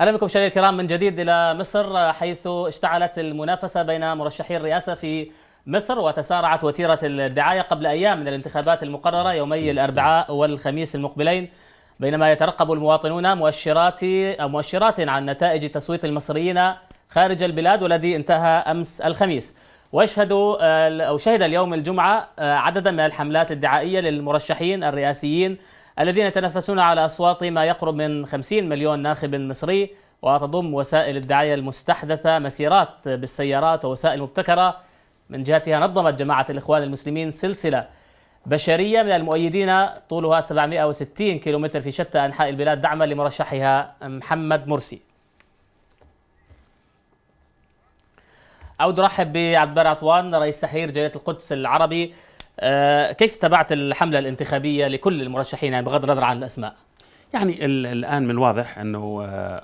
اهلا بكم مشاهدينا الكرام من جديد الى مصر حيث اشتعلت المنافسه بين مرشحي الرئاسه في مصر وتسارعت وتيره الدعايه قبل ايام من الانتخابات المقرره يومي الاربعاء والخميس المقبلين بينما يترقب المواطنون مؤشرات مؤشرات عن نتائج تصويت المصريين خارج البلاد والذي انتهى امس الخميس ويشهد او شهد اليوم الجمعه عددا من الحملات الدعائيه للمرشحين الرئاسيين الذين يتنافسون على أصوات ما يقرب من 50 مليون ناخب مصري وتضم وسائل الدعاية المستحدثة مسيرات بالسيارات ووسائل مبتكرة من جهتها نظمت جماعة الإخوان المسلمين سلسلة بشرية من المؤيدين طولها 760 كيلومتر في شتى أنحاء البلاد دعما لمرشحها محمد مرسي أود أرحب بعبد عطوان رئيس سحير جريدة القدس العربي آه، كيف تابعت الحملة الانتخابية لكل المرشحين يعني بغض النظر عن الأسماء؟ يعني الآن من الواضح أنه آه،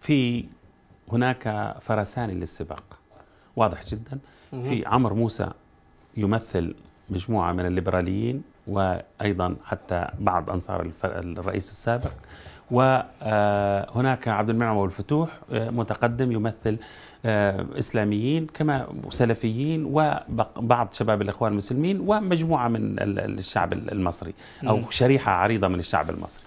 في هناك فرسان للسباق واضح جدا في عمر موسى يمثل مجموعة من الليبراليين وأيضا حتى بعض أنصار الرئيس السابق وهناك آه، عبد المنعم والفتوح متقدم يمثل آه، إسلاميين كما سلفيين وبعض شباب الإخوان المسلمين ومجموعة من الشعب المصري أو شريحة عريضة من الشعب المصري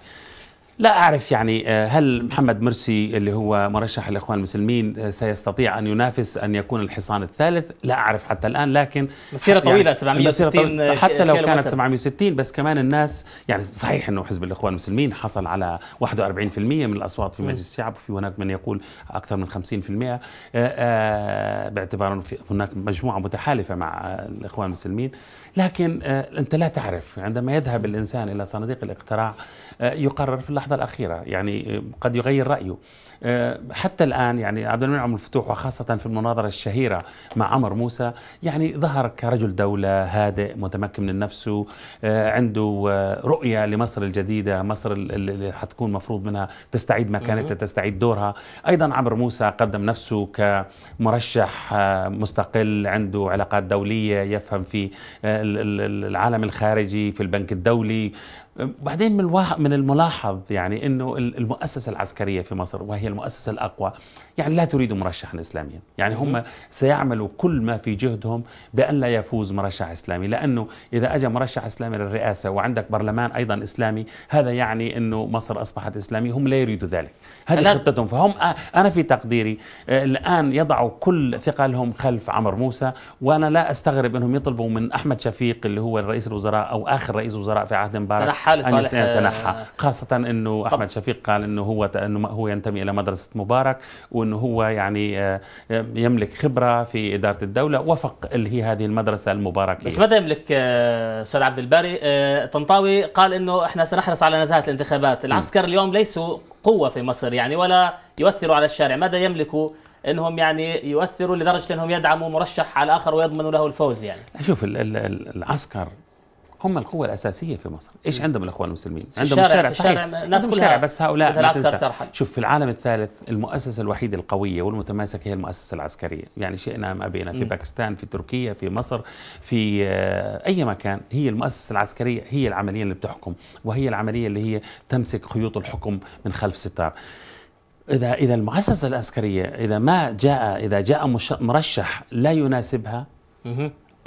لا أعرف يعني آه، هل محمد مرسي اللي هو مرشح الإخوان المسلمين آه، سيستطيع أن ينافس أن يكون الحصان الثالث لا أعرف حتى الآن لكن مسيرة طويلة يعني 760 حتى لو كانت 760 بس كمان الناس يعني صحيح أنه حزب الإخوان المسلمين حصل على 41% من الأصوات في مجلس الشعب وفي هناك من يقول أكثر من 50% آه، باعتبار انه هناك مجموعة متحالفة مع الإخوان المسلمين لكن أنت لا تعرف عندما يذهب الإنسان إلى صناديق الاقتراع يقرر في اللحظة اللحظة الأخيرة يعني آه، قد يغير رأيه آه، حتى الآن يعني عبد المنعم الفتوح وخاصة في المناظرة الشهيرة مع عمر موسى يعني ظهر كرجل دولة هادئ متمكن من نفسه آه، عنده رؤية لمصر الجديدة مصر اللي حتكون مفروض منها تستعيد مكانتها تستعيد دورها أيضا عمر موسى قدم نفسه كمرشح مستقل عنده علاقات دولية يفهم في العالم الخارجي في البنك الدولي بعدين من من الملاحظ يعني انه المؤسسه العسكريه في مصر وهي المؤسسه الاقوى يعني لا تريد مرشحا اسلاميا، يعني هم سيعملوا كل ما في جهدهم بان لا يفوز مرشح اسلامي، لانه اذا اجى مرشح اسلامي للرئاسه وعندك برلمان ايضا اسلامي، هذا يعني انه مصر اصبحت اسلاميه، هم لا يريدوا ذلك، هذه خطتهم فهم آه، انا في تقديري آه، الان يضعوا كل ثقلهم خلف عمر موسى، وانا لا استغرب انهم يطلبوا من احمد شفيق اللي هو رئيس الوزراء او اخر رئيس وزراء في عهد مبارك حال صالح أن يتنحى آه. خاصة أنه أحمد شفيق قال أنه هو أنه هو ينتمي إلى مدرسة مبارك وأنه هو يعني آه، يملك خبرة في إدارة الدولة وفق اللي هي هذه المدرسة المباركة بس ماذا يملك أستاذ آه، عبد الباري طنطاوي قال أنه إحنا سنحرص على نزاهة الانتخابات العسكر اليوم ليسوا قوة في مصر يعني ولا يؤثروا على الشارع ماذا يملكوا انهم يعني يؤثروا لدرجه انهم يدعموا مرشح على اخر ويضمنوا له الفوز يعني شوف العسكر هم القوة الأساسية في مصر، إيش عندهم الإخوان المسلمين؟ عندهم الشارع, الشارع صحيح عندهم الشارع بس هؤلاء لا تنسى شوف في العالم الثالث المؤسسة الوحيدة القوية والمتماسكة هي المؤسسة العسكرية، يعني شئنا ما بينا في باكستان، في تركيا، في مصر، في آه، أي مكان هي المؤسسة العسكرية هي العملية اللي بتحكم وهي العملية اللي هي تمسك خيوط الحكم من خلف ستار. إذا إذا المؤسسة العسكرية إذا ما جاء إذا جاء مرشح لا يناسبها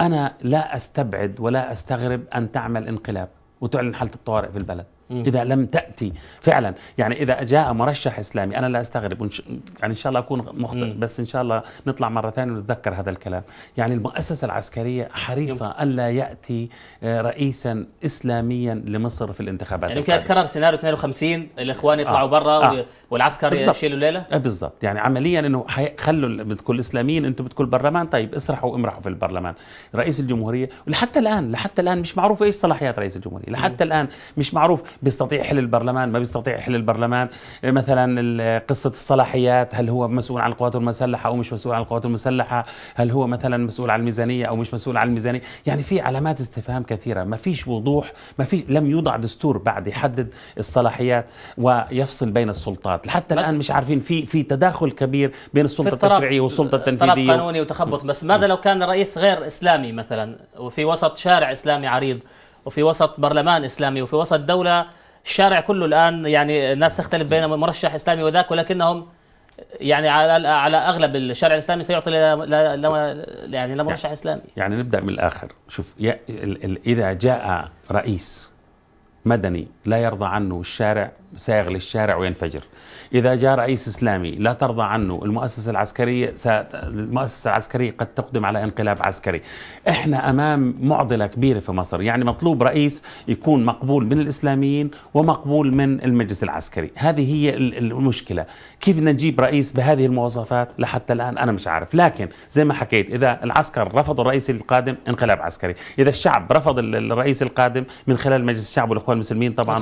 أنا لا أستبعد ولا أستغرب أن تعمل انقلاب وتعلن حالة الطوارئ في البلد اذا لم تاتي فعلا يعني اذا جاء مرشح اسلامي انا لا استغرب يعني ان شاء الله اكون مخطئ بس ان شاء الله نطلع مره ثانيه ونتذكر هذا الكلام يعني المؤسسه العسكريه حريصه الا ياتي آه، رئيسا اسلاميا لمصر في الانتخابات يعني يمكن يتكرر سيناريو 52 الاخوان يطلعوا آه. برا آه. والعسكر يشيلوا ليله آه بالضبط يعني عمليا انه حي... خلوا بتقول الاسلاميين انتم بتقول البرلمان طيب اسرحوا امرحوا في البرلمان رئيس الجمهوريه لحتى الان لحتى الان مش معروف ايش صلاحيات رئيس الجمهوريه لحتى الان مش معروف بيستطيع يحل البرلمان ما بيستطيع يحل البرلمان مثلا قصه الصلاحيات هل هو مسؤول عن القوات المسلحه او مش مسؤول عن القوات المسلحه هل هو مثلا مسؤول عن الميزانيه او مش مسؤول عن الميزانيه يعني في علامات استفهام كثيره ما فيش وضوح ما في لم يوضع دستور بعد يحدد الصلاحيات ويفصل بين السلطات حتى الان مش عارفين في في تداخل كبير بين السلطه التشريعيه والسلطه التنفيذيه قانوني وتخبط بس ماذا لو كان رئيس غير اسلامي مثلا وفي وسط شارع اسلامي عريض وفي وسط برلمان اسلامي وفي وسط دوله الشارع كله الان يعني الناس تختلف بين مرشح اسلامي وذاك ولكنهم يعني على على اغلب الشارع الاسلامي سيعطي يعني لا لا لا يعني لمرشح يعني اسلامي يعني نبدا من الاخر شوف اذا جاء رئيس مدني لا يرضى عنه الشارع سائغ للشارع وينفجر إذا جاء رئيس إسلامي لا ترضى عنه المؤسسة العسكرية س... المؤسسة العسكرية قد تقدم على انقلاب عسكري إحنا أمام معضلة كبيرة في مصر يعني مطلوب رئيس يكون مقبول من الإسلاميين ومقبول من المجلس العسكري هذه هي المشكلة كيف بدنا نجيب رئيس بهذه المواصفات لحتى الآن أنا مش عارف لكن زي ما حكيت إذا العسكر رفض الرئيس القادم انقلاب عسكري إذا الشعب رفض الرئيس القادم من خلال مجلس الشعب والإخوان المسلمين طبعا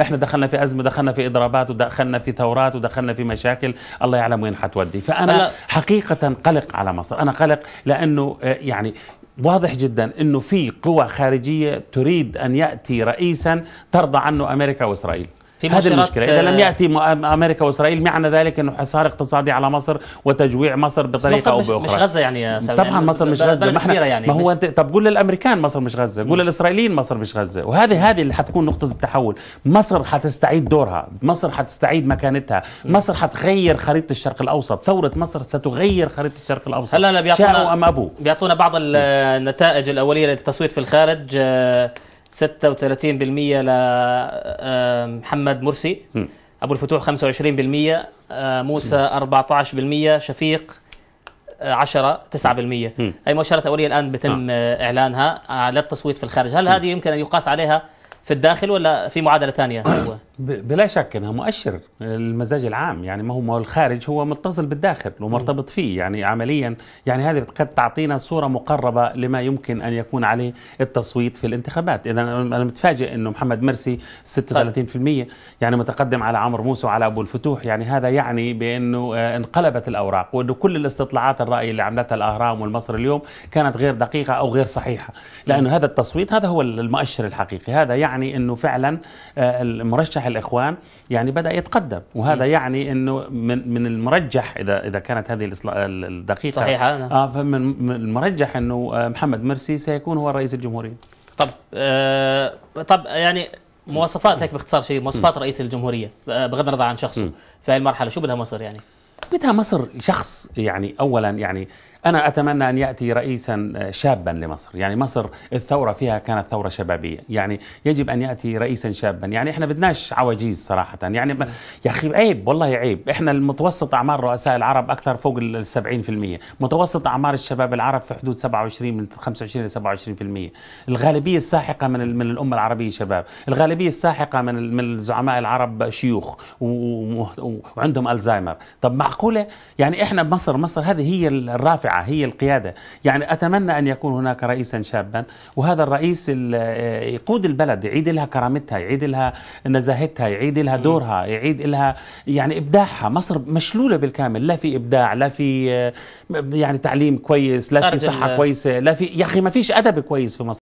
إحنا دخلنا في في ازمه دخلنا في اضرابات ودخلنا في ثورات ودخلنا في مشاكل الله يعلم وين حتودي فانا حقيقه قلق على مصر انا قلق لانه آه، يعني واضح جدا انه في قوى خارجيه تريد ان ياتي رئيسا ترضى عنه امريكا واسرائيل في هذه المشكلة إذا لم آه، يأتي أمريكا وإسرائيل معنى ذلك أنه حصار اقتصادي على مصر وتجويع مصر بطريقة مصر أو بأخرى مش غزة يعني يا طبعا يعني مصر مش غزة ما, احنا يعني ما هو أنت طب قول للأمريكان مصر مش غزة قول للإسرائيليين مصر مش غزة وهذه هذه اللي حتكون نقطة التحول مصر حتستعيد دورها مصر حتستعيد مكانتها مصر حتغير خريطة الشرق الأوسط ثورة مصر ستغير خريطة الشرق الأوسط هلا بيعطونا أم أبو بيعطونا بعض النتائج الأولية للتصويت في الخارج آه، 36% لمحمد آه، مرسي م. ابو الفتوح 25% آه، موسى 14% شفيق 10 9% م. هي مؤشرات اوليه الان بتم آه. آه، اعلانها للتصويت في الخارج هل م. هذه يمكن ان يقاس عليها في الداخل ولا في معادله ثانيه بلا شك انها مؤشر المزاج العام يعني ما هو ما الخارج هو متصل بالداخل ومرتبط فيه يعني عمليا يعني هذه قد تعطينا صوره مقربه لما يمكن ان يكون عليه التصويت في الانتخابات اذا انا متفاجئ انه محمد مرسي 36% يعني متقدم على عمرو موسى وعلى ابو الفتوح يعني هذا يعني بانه آه، انقلبت الاوراق وانه كل الاستطلاعات الراي اللي عملتها الاهرام والمصري اليوم كانت غير دقيقه او غير صحيحه لانه هذا التصويت هذا هو المؤشر الحقيقي هذا يعني انه فعلا آه، المرشح الاخوان يعني بدا يتقدم وهذا يعني انه من من المرجح اذا اذا كانت هذه الدقيقه صحيحه نعم. اه فمن المرجح انه آه، محمد مرسي سيكون هو الرئيس الجمهوريه طب آه طب يعني مواصفات هيك باختصار شيء مواصفات رئيس الجمهوريه آه، بغض النظر عن شخصه في هاي المرحله شو بدها مصر يعني؟ بدها مصر شخص يعني اولا يعني أنا أتمنى أن يأتي رئيسا آه، شابا لمصر يعني مصر الثورة فيها كانت ثورة شبابية يعني يجب أن يأتي رئيسا شابا يعني إحنا بدناش عواجيز صراحة يعني يا أخي عيب والله عيب إحنا المتوسط أعمار رؤساء العرب أكثر فوق ال 70% متوسط أعمار الشباب العرب في حدود 27 من 25 إلى 27% الغالبية الساحقة من من الأمة العربية شباب الغالبية الساحقة من من الزعماء العرب شيوخ وعندهم ألزايمر طب معقولة يعني إحنا بمصر مصر هذه هي الرافعة الرافعة هي القيادة يعني أتمنى أن يكون هناك رئيسا شابا وهذا الرئيس آه، يقود البلد يعيد لها كرامتها يعيد لها نزاهتها يعيد لها دورها يعيد لها يعني إبداعها مصر مشلولة بالكامل لا في إبداع لا في آه، يعني تعليم كويس لا في صحة كويسة لا في يا أخي ما فيش أدب كويس في مصر